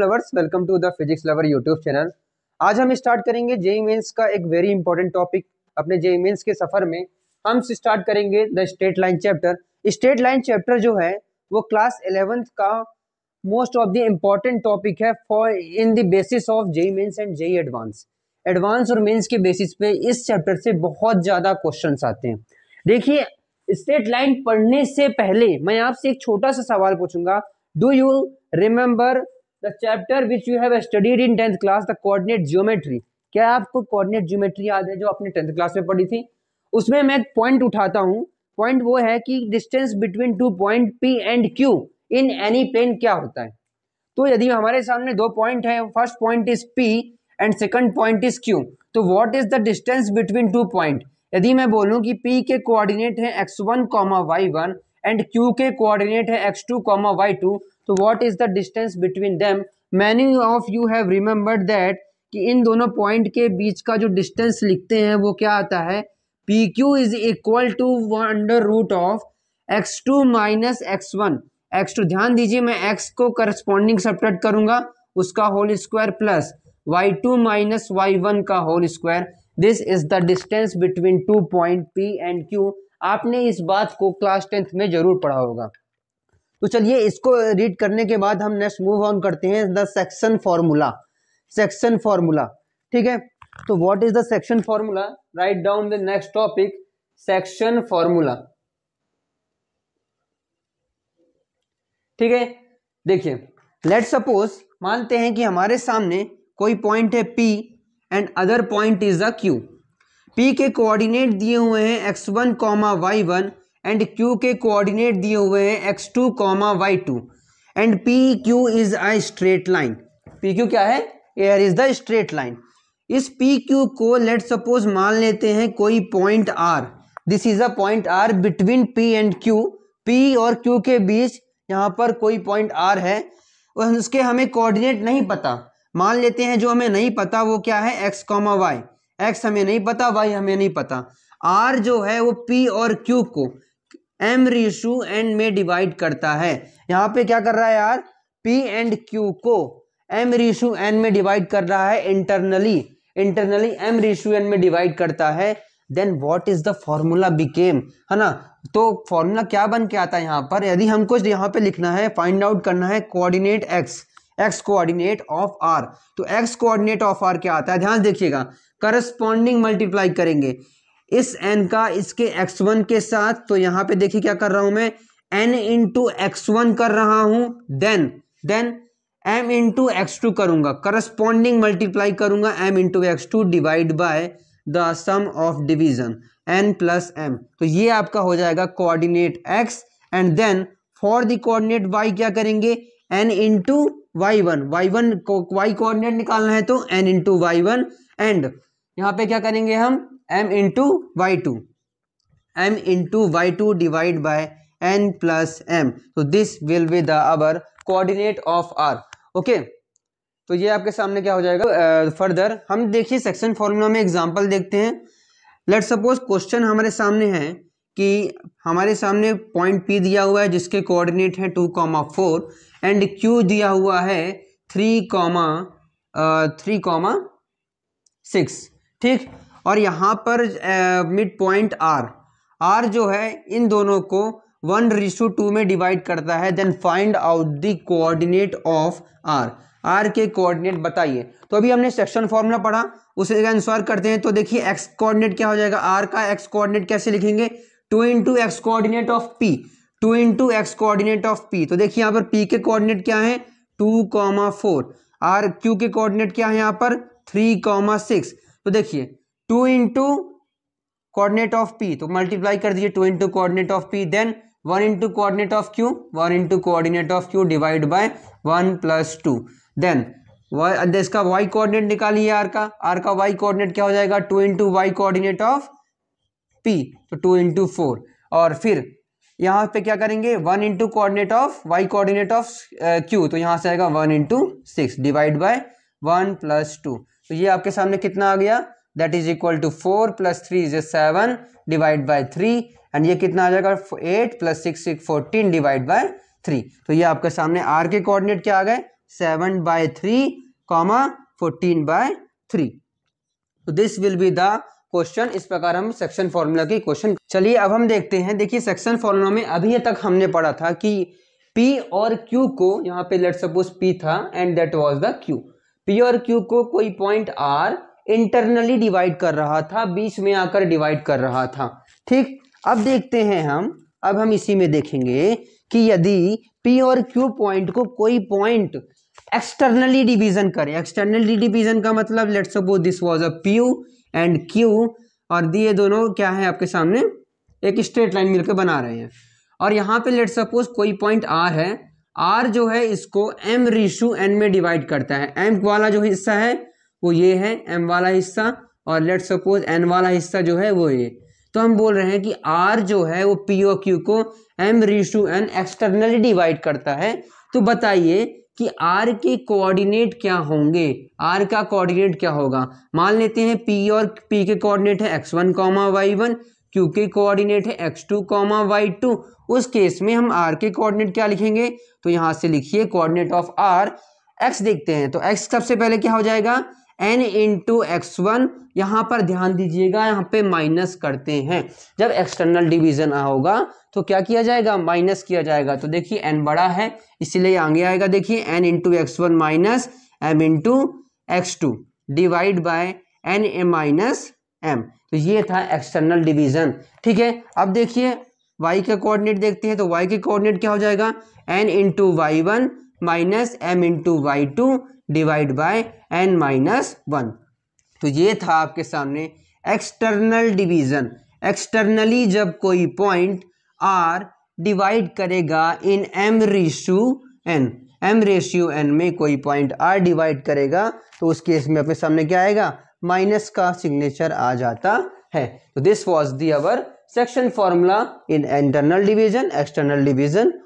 lovers welcome to the physics lover YouTube channel आज हम start करेंगे जेई मेन्स e e का एक वेरी इंपॉर्टेंट टॉपिक अपने जेई मेन्स e के सफर में हम स्टार्ट करेंगे the straight line chapter straight line chapter जो है वो क्लास इलेवेंथ का most of the important topic है for in the basis of JEE mains and JEE advance advance और मेन्स के बेसिस पे इस चैप्टर से बहुत ज़्यादा क्वेश्चन आते हैं देखिए स्टेट लाइन पढ़ने से पहले मैं आपसे एक छोटा सा सवाल पूछूंगा do you remember the chapter which you have studied in tenth class the coordinate geometry क्या आपको कोऑर्डिनेट ज्योमेट्री याद है जो आपने टेंथ क्लास में पढ़ी थी उसमें मैं एक पॉइंट उठाता हूँ पॉइंट वो है कि distance between two point P and Q in any plane क्या होता है तो यदि हमारे सामने दो पॉइंट है first point is P and second point is Q तो what is the distance between two point यदि मैं बोलूं कि पी के कोऑर्डिनेट है x one comma y one and Q के कोऑर्डिनेट है x two comma y two तो what is the distance between them many of you have remembered that कि इन दोनों पॉइंट के बीच का जो डिस्टेंस लिखते हैं वो क्या आता है P Q is equal to under root of x two minus x one x two ध्यान दीजिए मैं एक्स को करस्पॉन्डिंग सपरेट करूंगा उसका whole square plus y two minus y one का whole square this is the distance between two point P and Q आपने इस बात को क्लास टेंथ में जरूर पढ़ा होगा तो चलिए इसको रीड करने के बाद हम नेक्स्ट मूव ऑन करते हैं the section formula section formula ठीक है तो what is the section formula write down the next topic section formula ठीक है देखिए लेट सपोज मानते हैं कि हमारे सामने कोई पॉइंट है P and other point is the Q P के कोऑर्डिनेट दिए हुए हैं x one comma y one and Q के कोऑर्डिनेट दिए हुए हैं x two comma y two and P Q is a straight line P Q क्या है where is the straight line इस पी क्यू को लेट सपोज मान लेते हैं कोई point R this is a point R between P and Q P और Q के बीच यहाँ पर कोई पॉइंट आर है और उसके हमें कोऑर्डिनेट नहीं पता मान लेते हैं जो हमें नहीं पता वो क्या है एक्स कॉमा वाई एक्स हमें नहीं पता वाई हमें नहीं पता आर जो है वो पी और क्यू को एम रीशू एंड में डिवाइड करता है यहाँ पे क्या कर रहा है यार पी एंड क्यू को एम रीशू एन में डिवाइड कर रहा है internally internally M ratio N में डिवाइड करता है then what is the formula became है ना तो फॉर्मूला क्या बन के आता है यहाँ पर यदि हमको यहाँ पे लिखना है फाइंड आउट करना है coordinate x x coordinate of R तो एक्स कोऑर्डिनेट ऑफ आर क्या आता है ध्यान देखिएगा करस्पॉन्डिंग मल्टीप्लाई करेंगे इस एन का इसके एक्स वन के साथ तो यहां पे देखिए क्या कर रहा हूं मैं एन इंटू एक्स वन कर रहा हूं then then M into x two करूंगा करस्पॉन्डिंग मल्टीप्लाई करूंगा M into x two divide by the sum of division N plus M तो ये आपका हो जाएगा coordinate x and then for the coordinate y क्या करेंगे N into y one y one y coordinate निकालना है तो N into y one and यहाँ पे क्या करेंगे हम M into y two M into y two divide by N plus M तो this will be the our coordinate of R okay तो ये आपके सामने क्या हो जाएगा फर्दर uh, हम देखिए सेक्शन फॉर्मूला में एग्जाम्पल देखते हैं लेट सपोज क्वेश्चन हमारे सामने है कि हमारे सामने पॉइंट पी दिया हुआ है जिसके कोऑर्डिनेट है two comma four and Q दिया हुआ है three comma three comma six ठीक और यहाँ पर मिड पॉइंट आर आर जो है इन दोनों को वन रिशू टू में डिवाइड करता है then find out the coordinate of R R के कोऑर्डिनेट बताइए तो अभी हमने सेक्शन फॉर्मूला पढ़ा उसे जगह आंसर करते हैं तो देखिए एक्स कोऑर्डिनेट क्या हो जाएगा आर का एक्स कोऑर्डिनेट कैसे लिखेंगे two into x coordinate of P two into x coordinate of P तो देखिए यहाँ पर पी के कोऑर्डिनेट क्या है two comma four or Q के कोऑर्डिनेट क्या है यहाँ पर थ्री कॉमा सिक्स तो देखिए two into coordinate of P तो मल्टीप्लाई कर दीजिए two into coordinate of P then one into coordinate of Q one into coordinate of Q divide by one plus to then इसका y coordinate निकालिए R का R का y coordinate क्या हो जाएगा two into y coordinate of P तो two into four और फिर यहाँ पे क्या करेंगे one into coordinate of y coordinate of Q तो यहाँ से आएगा one into six divide by one plus two तो ये आपके सामने कितना आ गया that is equal to four plus three is seven divide by three and ये कितना आ जाएगा eight plus six fourteen divide by three तो ये आपके सामने आर के कोऑर्डिनेट क्या आ गए seven by three comma fourteen by three तो this will be the question इस प्रकार हम सेक्शन फॉर्मूला की क्वेश्चन चलिए अब हम देखते हैं देखिए सेक्शन फॉर्मूला में अभी तक हमने पढ़ा था कि P और Q को यहाँ पे लेट सपोज P था and that was the Q P और Q को कोई पॉइंट R इंटरनली डिवाइड कर रहा था बीच में आकर डिवाइड कर रहा था ठीक अब देखते हैं हम अब हम इसी में देखेंगे कि यदि पी और क्यू पॉइंट को कोई पॉइंट एक्सटर्नली डिवीजन करे एक्सटर्नली डिवीजन का मतलब let's suppose this was a P and Q और ये दोनों क्या है आपके सामने एक स्ट्रेट लाइन मिलकर बना रहे हैं और यहाँ पे लेट सपोज कोई पॉइंट आर है आर जो है इसको एम रिशू एन में डिवाइड करता है एम वाला जो हिस्सा है वो ये है एम वाला हिस्सा और लेट सपोज एन वाला हिस्सा जो है वो ये तो हम बोल रहे हैं कि आर जो है वो पी ओ क्यू को M ratio N externally divide करता है तो बताइए कि आर के कोऑर्डिनेट क्या होंगे आर का कोऑर्डिनेट क्या होगा मान लेते हैं पी और पी के कोऑर्डिनेट है x one comma y one Q के कोऑर्डिनेट है x two comma y two उस केस में हम आर के कोऑर्डिनेट क्या लिखेंगे तो यहाँ से लिखिए कोऑर्डिनेट ऑफ आर एक्स देखते हैं तो एक्स सबसे पहले क्या हो जाएगा एन इंटू एक्स वन यहाँ पर ध्यान दीजिएगा यहाँ पे माइनस करते हैं जब एक्सटर्नल डिवीजन होगा तो क्या किया जाएगा माइनस किया जाएगा तो देखिए एन बड़ा है इसीलिए आगे आएगा देखिए N into x one minus M into x two divide by N a minus M तो ये था एक्सटर्नल डिवीजन ठीक है अब देखिए वाई का कोऑर्डिनेट देखते हैं तो वाई के कोऑर्डिनेट क्या हो जाएगा N into y one minus M into y two divide by N minus one तो ये था आपके सामने एक्सटर्नल डिवीज़न एक्सटर्नली जब कोई पॉइंट आर डिवाइड करेगा in M ratio N M ratio N में कोई पॉइंट आर डिवाइड करेगा तो उस केस में अपने सामने क्या आएगा माइनस का सिग्नेचर आ जाता है तो this was the our section formula in internal division external division